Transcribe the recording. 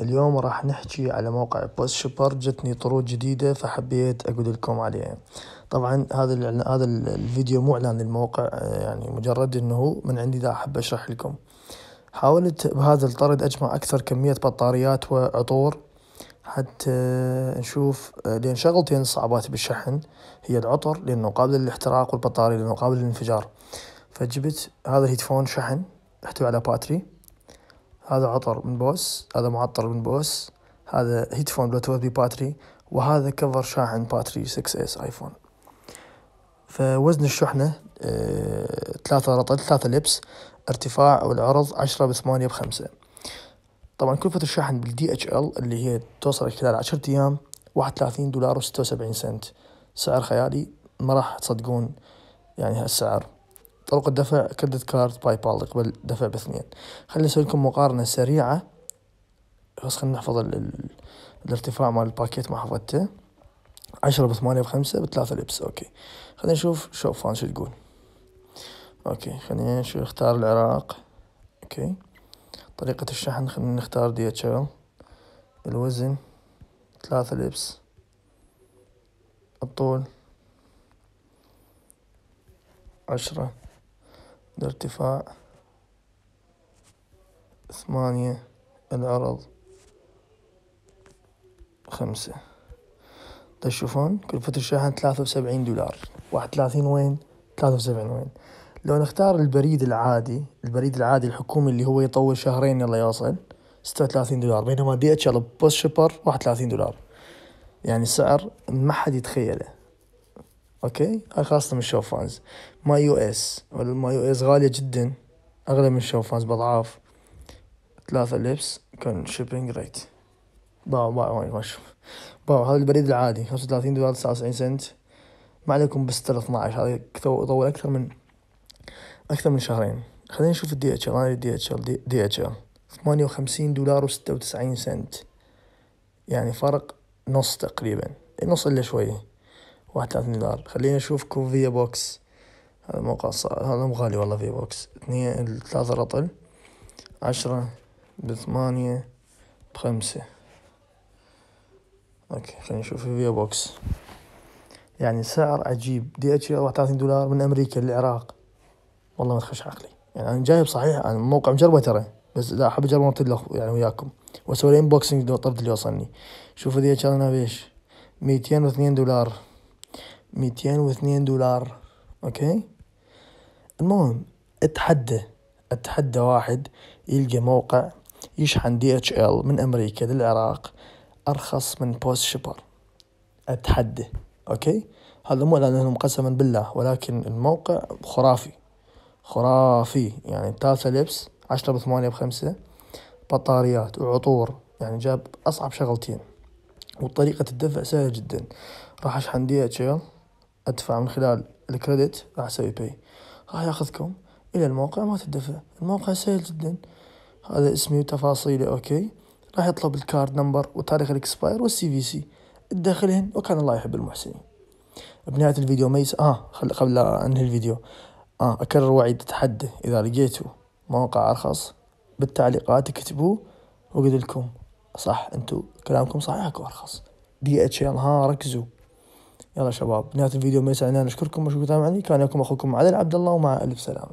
اليوم راح نحكي على موقع بوست شوبر جتني طرود جديدة فحبيت اقول لكم عليها طبعا هذا هذا الفيديو مو اعلان للموقع آه، يعني مجرد انه من عندي ذا احب اشرح لكم حاولت بهذا الطرد اجمع اكثر كمية بطاريات وعطور حتى نشوف آه، لان شغلتين صعبات بالشحن هي العطر لانه قابل للاحتراق والبطارية لانه قابل للانفجار فجبت هذا الهيدفون شحن يحتوي على باتري هذا عطر من بوس هذا معطر من بوس هذا هيدفون بلوتوث بباتري وهذا كفر شاحن باتري 6 اس ايفون فوزن الشحنة آه، ثلاثة رطل ثلاثة لبس ارتفاع والعرض عشرة بثمانية بخمسة طبعا كلفة الشحن بالدي اتش ال اللي هي توصلك خلال عشرة ايام واحد وثلاثين دولار وستة وسبعين سنت سعر خيالي ما راح تصدقون يعني هالسعر طرق الدفع كريدت كارد باي بال يقبل دفع باثنين خلي اسوي لكم مقارنة سريعة بس خلينا نحفظ ال... ال... الارتفاع مال الباكيت ما حفظته عشرة بثمانية بخمسة بثلاثة لبس اوكي خلينا نشوف فان شو تقول اوكي خلينا نشوف اختار العراق اوكي طريقة الشحن خلينا نختار دي اتش ال الوزن ثلاثة لبس الطول عشرة الارتفاع ثمانية العرض خمسة تشوفون طيب كلفة الشحن ثلاثة وسبعين دولار واحد وثلاثين وين ثلاثة وسبعين وين لو نختار البريد العادي البريد العادي الحكومي اللي هو يطول شهرين يلا يوصل ستة وثلاثين دولار بينما دي اتش ال بوست شبر واحد وثلاثين دولار يعني سعر ما حد يتخيله اوكي هاي خاصة من الشوفانز ما يو اس ما يو اس غالية جدا اغلى من الشوفانز بضعاف باضعاف ثلاثة لبس كان شيبينج ريت باو باو ما شوف باو هذا البريد العادي خمسة وثلاثين دولار تسعة وتسعين سنت ما عليكم بستر اثنا عشر هذا طول اكثر من اكثر من شهرين خلينا نشوف الدي اتش ال انا دي اتش ال دي اتش ال ثمانية وخمسين دولار وستة وتسعين سنت يعني فرق نص تقريبا نص الا شوية واحد وثلاثين دولار خليني نشوفكم فيا بوكس هذا موقع صعب هذا غالي والله فيا بوكس اثنين ثلاثة رطل عشرة بثمانية بخمسة اوكي خلينا نشوف فيا بوكس يعني سعر عجيب دي اتش 34 دولار من امريكا للعراق والله ما تخش عقلي يعني انا جايب صحيح انا موقع مجربه ترى بس لا احب اجربه يعني وياكم واسوي انبوكسنج طرد اللي وصلني شوفوا دي اتش انا بيش 202 دولار ميتين واثنين دولار اوكي المهم اتحدى اتحدى واحد يلقى موقع يشحن دي اتش ال من امريكا للعراق ارخص من بوست شيبر اتحدى اوكي هذا مو لانهم قسما بالله ولكن الموقع خرافي خرافي يعني تاسة لبس عشرة بثمانية بخمسة بطاريات وعطور يعني جاب أصعب شغلتين وطريقة الدفع سهلة جدا راح أشحن دي اتش ال ادفع من خلال الكريدت راح اسوي باي راح ياخذكم الى الموقع ما تدفع الموقع سهل جدا هذا اسمي وتفاصيلي اوكي راح يطلب الكارد نمبر وتاريخ الاكسباير والسي في سي تدخلهن وكان الله يحب المحسنين بنهاية الفيديو ميس اه خل... قبل لا انهي الفيديو اه اكرر وعيد اتحدى اذا لقيتوا موقع ارخص بالتعليقات اكتبوه وقلت لكم صح انتو كلامكم صحيح اكو ارخص دي اتش ال ها ركزوا يلا شباب نهاية الفيديو ما يسعنا نشكركم وشكرا وأشوفكم كان معكم أخوكم علي عبد الله ومع ألف سلامة